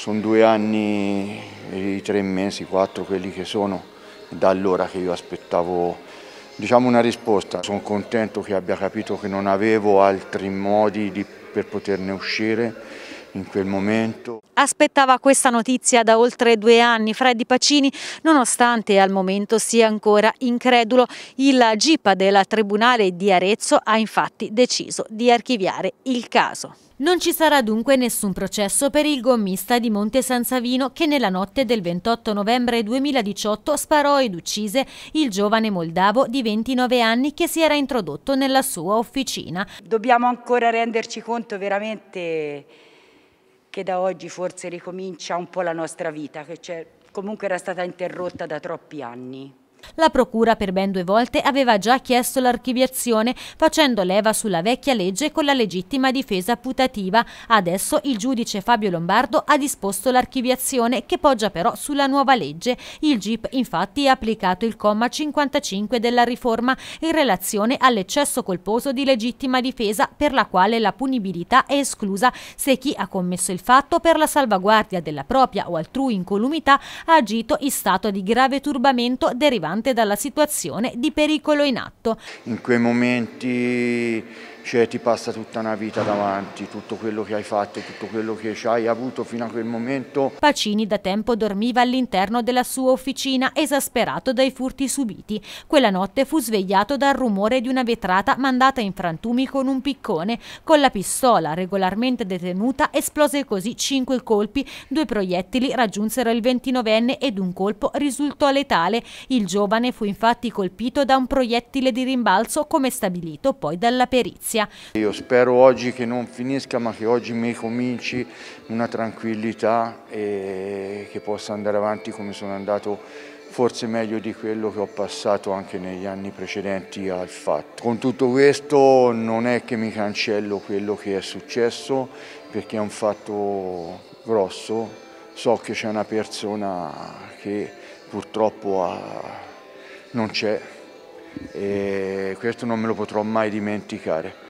Sono due anni e tre mesi, quattro quelli che sono, da allora che io aspettavo diciamo, una risposta. Sono contento che abbia capito che non avevo altri modi di, per poterne uscire in quel momento. Aspettava questa notizia da oltre due anni Freddy Pacini, nonostante al momento sia ancora incredulo. Il GIPA del Tribunale di Arezzo ha infatti deciso di archiviare il caso. Non ci sarà dunque nessun processo per il gommista di Monte San Savino che nella notte del 28 novembre 2018 sparò ed uccise il giovane moldavo di 29 anni che si era introdotto nella sua officina. Dobbiamo ancora renderci conto veramente che da oggi forse ricomincia un po' la nostra vita, che comunque era stata interrotta da troppi anni. La Procura per ben due volte aveva già chiesto l'archiviazione facendo leva sulla vecchia legge con la legittima difesa putativa. Adesso il giudice Fabio Lombardo ha disposto l'archiviazione che poggia però sulla nuova legge. Il GIP infatti ha applicato il comma 55 della riforma in relazione all'eccesso colposo di legittima difesa per la quale la punibilità è esclusa se chi ha commesso il fatto per la salvaguardia della propria o altrui incolumità ha agito in stato di grave turbamento derivante derivante dalla situazione di pericolo in atto. In quei momenti cioè, ti passa tutta una vita davanti, tutto quello che hai fatto, tutto quello che hai avuto fino a quel momento. Pacini da tempo dormiva all'interno della sua officina, esasperato dai furti subiti. Quella notte fu svegliato dal rumore di una vetrata mandata in frantumi con un piccone. Con la pistola regolarmente detenuta esplose così cinque colpi, due proiettili raggiunsero il ventinovenne ed un colpo risultò letale. Il giorno giovane fu infatti colpito da un proiettile di rimbalzo come stabilito poi dalla perizia. Io spero oggi che non finisca ma che oggi mi cominci una tranquillità e che possa andare avanti come sono andato forse meglio di quello che ho passato anche negli anni precedenti al fatto. Con tutto questo non è che mi cancello quello che è successo perché è un fatto grosso, so che c'è una persona che purtroppo ha non c'è e questo non me lo potrò mai dimenticare.